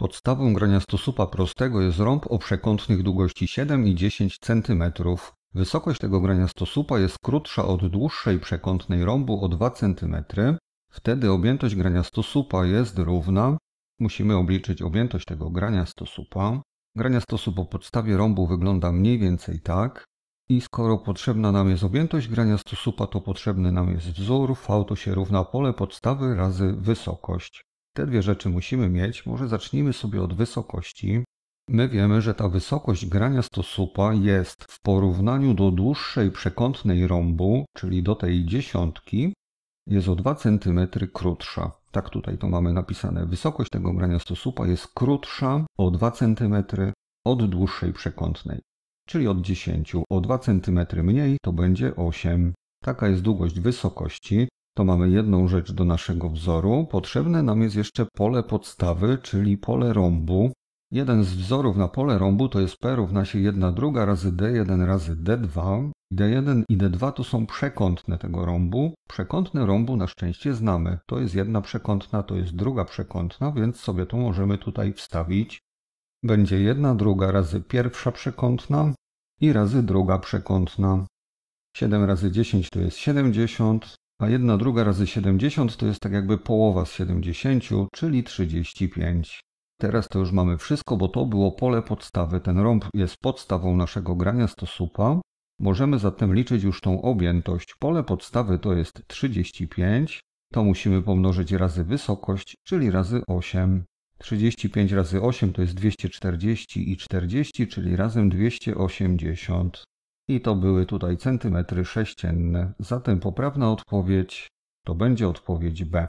Podstawą grania stosupa prostego jest rąb o przekątnych długości 7 i 10 cm. Wysokość tego grania stosupa jest krótsza od dłuższej przekątnej rąbu o 2 cm. Wtedy objętość grania stosupa jest równa. Musimy obliczyć objętość tego grania stosupa. Grania stosupa o podstawie rąbu wygląda mniej więcej tak. I skoro potrzebna nam jest objętość grania stosupa, to potrzebny nam jest wzór. V to się równa pole podstawy razy wysokość. Te dwie rzeczy musimy mieć. Może zacznijmy sobie od wysokości. My wiemy, że ta wysokość grania stosupa jest w porównaniu do dłuższej przekątnej rąbu, czyli do tej dziesiątki, jest o 2 cm krótsza. Tak tutaj to mamy napisane. Wysokość tego grania stosupa jest krótsza o 2 cm od dłuższej przekątnej, czyli od 10. O 2 cm mniej to będzie 8. Taka jest długość wysokości to mamy jedną rzecz do naszego wzoru. Potrzebne nam jest jeszcze pole podstawy, czyli pole rąbu. Jeden z wzorów na pole rąbu to jest P równa się 1 druga razy D1 razy D2. D1 i D2 to są przekątne tego rąbu. Przekątne rąbu na szczęście znamy. To jest jedna przekątna, to jest druga przekątna, więc sobie to możemy tutaj wstawić. Będzie jedna druga razy pierwsza przekątna i razy druga przekątna. 7 razy 10 to jest 70, a jedna druga razy 70 to jest tak jakby połowa z 70, czyli 35. Teraz to już mamy wszystko, bo to było pole podstawy. Ten rąb jest podstawą naszego grania stosupa. Możemy zatem liczyć już tą objętość. Pole podstawy to jest 35. To musimy pomnożyć razy wysokość, czyli razy 8. 35 razy 8 to jest 240 i 40, czyli razem 280. I to były tutaj centymetry sześcienne. Zatem poprawna odpowiedź to będzie odpowiedź B.